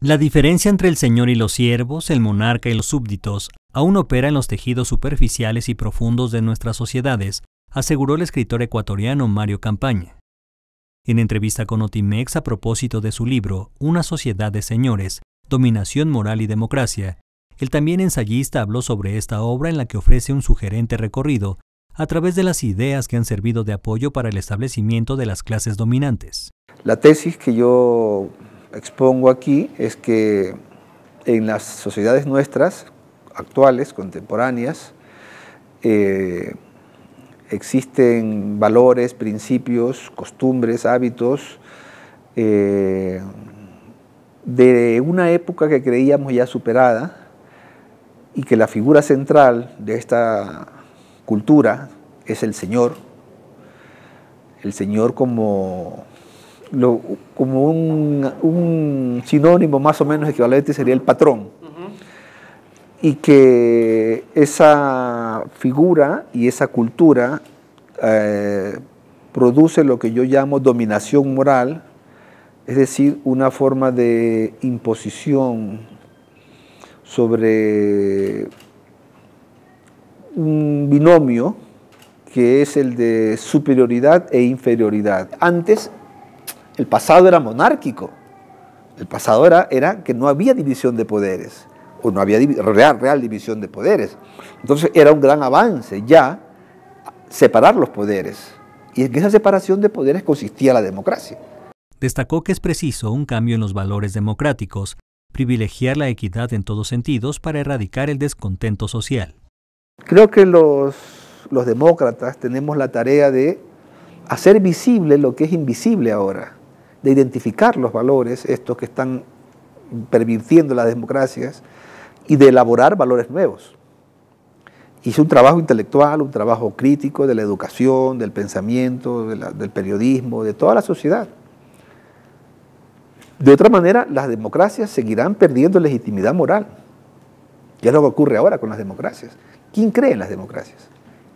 La diferencia entre el señor y los siervos, el monarca y los súbditos, aún opera en los tejidos superficiales y profundos de nuestras sociedades, aseguró el escritor ecuatoriano Mario Campaña. En entrevista con Otimex a propósito de su libro Una sociedad de señores, dominación moral y democracia, el también ensayista habló sobre esta obra en la que ofrece un sugerente recorrido a través de las ideas que han servido de apoyo para el establecimiento de las clases dominantes. La tesis que yo expongo aquí es que en las sociedades nuestras, actuales, contemporáneas, eh, existen valores, principios, costumbres, hábitos eh, de una época que creíamos ya superada y que la figura central de esta cultura es el Señor, el Señor como lo, como un, sinónimo más o menos equivalente sería el patrón. Y que esa figura y esa cultura eh, produce lo que yo llamo dominación moral, es decir, una forma de imposición sobre un binomio que es el de superioridad e inferioridad. Antes el pasado era monárquico. El pasado era, que no había división de poderes, o no había real, real división de poderes. Entonces era un gran avance ya separar los poderes. Y en esa separación de poderes consistía la democracia. Destacó que es preciso un cambio en los valores democráticos, privilegiar la equidad en todos sentidos para erradicar el descontento social. Creo que los demócratas tenemos la tarea de hacer visible lo que es invisible ahora de identificar los valores, estos que están pervirtiendo las democracias, y de elaborar valores nuevos. Hice un trabajo intelectual, un trabajo crítico de la educación, del pensamiento, del periodismo, de toda la sociedad. De otra manera, las democracias seguirán perdiendo legitimidad moral. Ya es lo que ocurre ahora con las democracias. ¿Quién cree en las democracias?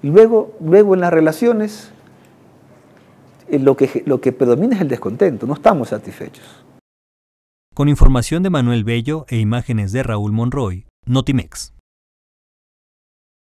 Y luego, luego en las relaciones eh, lo que, lo que predomina es el descontento, no estamos satisfechos. Con información de Manuel Bello e imágenes de Raúl Monroy, Notimex.